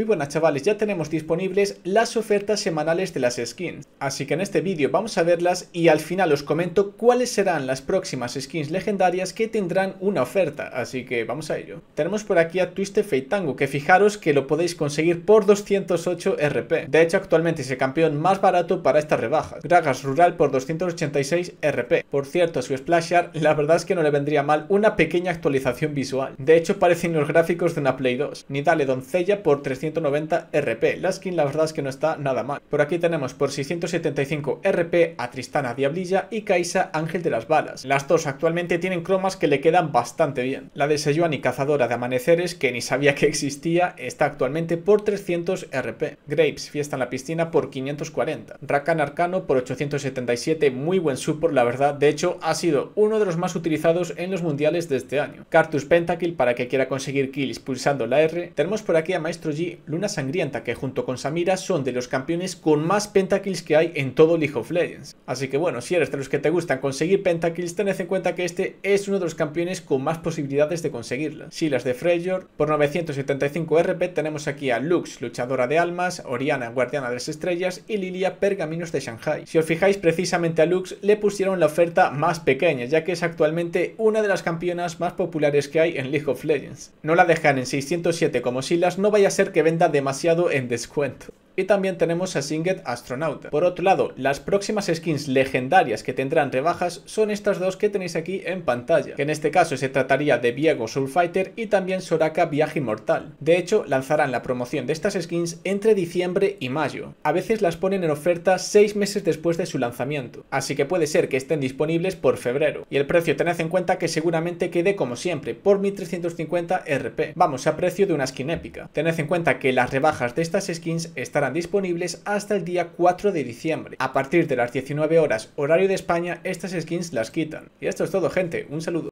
Muy buenas chavales, ya tenemos disponibles las ofertas semanales de las skins, así que en este vídeo vamos a verlas y al final os comento cuáles serán las próximas skins legendarias que tendrán una oferta, así que vamos a ello. Tenemos por aquí a Twisted Feitango, que fijaros que lo podéis conseguir por 208 RP, de hecho actualmente es el campeón más barato para esta rebaja, Dragas Rural por 286 RP. Por cierto, a su splashar la verdad es que no le vendría mal una pequeña actualización visual, de hecho parecen los gráficos de una Play 2, Nidale Doncella por 300 190 RP. Laskin la verdad es que no está nada mal. Por aquí tenemos por 675 RP a Tristana Diablilla y Kaisa Ángel de las Balas. Las dos actualmente tienen cromas que le quedan bastante bien. La de Sejuani Cazadora de Amaneceres, que ni sabía que existía, está actualmente por 300 RP. Grapes Fiesta en la Piscina por 540. Rakan Arcano por 877, muy buen support la verdad. De hecho, ha sido uno de los más utilizados en los mundiales de este año. Cartus Pentakill para que quiera conseguir kills pulsando la R. Tenemos por aquí a Maestro G Luna Sangrienta, que junto con Samira son de los campeones con más pentakills que hay en todo League of Legends. Así que bueno, si eres de los que te gustan conseguir pentakills, tened en cuenta que este es uno de los campeones con más posibilidades de conseguirlo. Silas de Freljord, por 975 RP tenemos aquí a Lux, luchadora de almas, Oriana, guardiana de las estrellas y Lilia, pergaminos de Shanghai. Si os fijáis precisamente a Lux, le pusieron la oferta más pequeña, ya que es actualmente una de las campeonas más populares que hay en League of Legends. No la dejan en 607 como Silas, no vaya a ser que venda demasiado en descuento. Y también tenemos a Singed Astronauta. Por otro lado, las próximas skins legendarias que tendrán rebajas son estas dos que tenéis aquí en pantalla, que en este caso se trataría de Viego Soulfighter y también Soraka Viaje Inmortal. De hecho, lanzarán la promoción de estas skins entre diciembre y mayo. A veces las ponen en oferta 6 meses después de su lanzamiento, así que puede ser que estén disponibles por febrero. Y el precio tened en cuenta que seguramente quede como siempre, por 1350 RP. Vamos, a precio de una skin épica. Tened en cuenta que las rebajas de estas skins estarán disponibles hasta el día 4 de diciembre. A partir de las 19 horas horario de España, estas skins las quitan. Y esto es todo gente, un saludo.